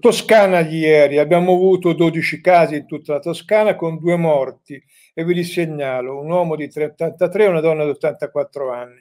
Toscana ieri, abbiamo avuto 12 casi in tutta la Toscana con due morti e vi risegnalo un uomo di 83 e una donna di 84 anni.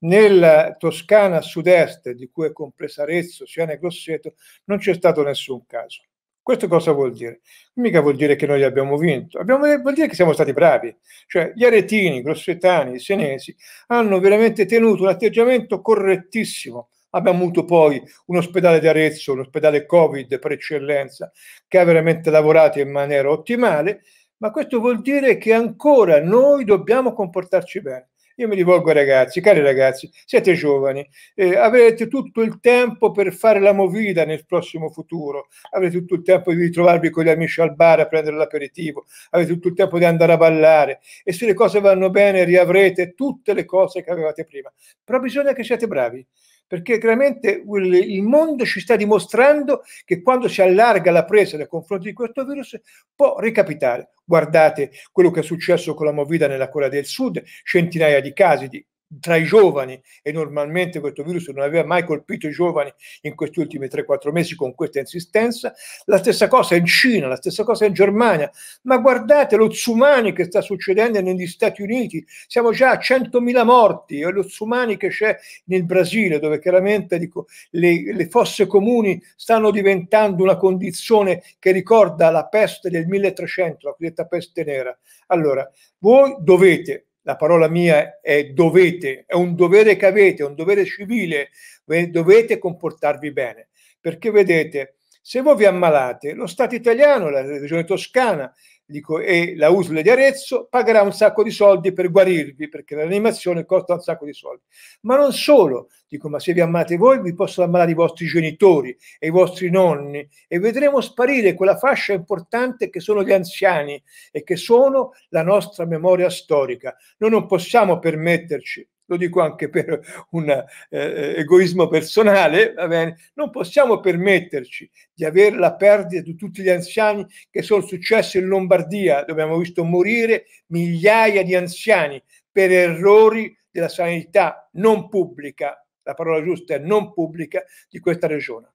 Nella Toscana sud-est, di cui è compresa Arezzo, Siena e Grosseto, non c'è stato nessun caso. Questo cosa vuol dire? Mica vuol dire che noi abbiamo vinto, abbiamo, vuol dire che siamo stati bravi. Cioè gli aretini, i grossetani, i senesi hanno veramente tenuto un atteggiamento correttissimo Abbiamo avuto poi un ospedale di Arezzo, un ospedale Covid per eccellenza, che ha veramente lavorato in maniera ottimale, ma questo vuol dire che ancora noi dobbiamo comportarci bene. Io mi rivolgo ai ragazzi, cari ragazzi, siete giovani, eh, avrete tutto il tempo per fare la movida nel prossimo futuro, avrete tutto il tempo di ritrovarvi con gli amici al bar a prendere l'aperitivo, avrete tutto il tempo di andare a ballare e se le cose vanno bene riavrete tutte le cose che avevate prima. Però bisogna che siate bravi, perché veramente il mondo ci sta dimostrando che quando si allarga la presa nei confronti di questo virus può ricapitare. Guardate quello che è successo con la Movida nella Corea del Sud, centinaia di casi di tra i giovani e normalmente questo virus non aveva mai colpito i giovani in questi ultimi 3-4 mesi con questa insistenza, la stessa cosa in Cina, la stessa cosa in Germania, ma guardate lo tsunami che sta succedendo negli Stati Uniti, siamo già a 100.000 morti, e lo tsunami che c'è nel Brasile dove chiaramente dico, le, le fosse comuni stanno diventando una condizione che ricorda la peste del 1300, la cosiddetta peste nera. Allora, voi dovete la parola mia è dovete, è un dovere che avete, è un dovere civile, dovete comportarvi bene. Perché vedete, se voi vi ammalate, lo Stato italiano, la regione toscana, dico, e la USL di Arezzo pagherà un sacco di soldi per guarirvi, perché l'animazione costa un sacco di soldi. Ma non solo, dico, ma se vi amate voi, vi possono ammalare i vostri genitori e i vostri nonni e vedremo sparire quella fascia importante che sono gli anziani e che sono la nostra memoria storica. Noi non possiamo permetterci lo dico anche per un eh, eh egoismo personale, non possiamo permetterci di avere la perdita di tutti gli anziani che sono successi in Lombardia, dove abbiamo visto morire migliaia di anziani per errori della sanità non pubblica, la parola giusta è non pubblica, di questa regione.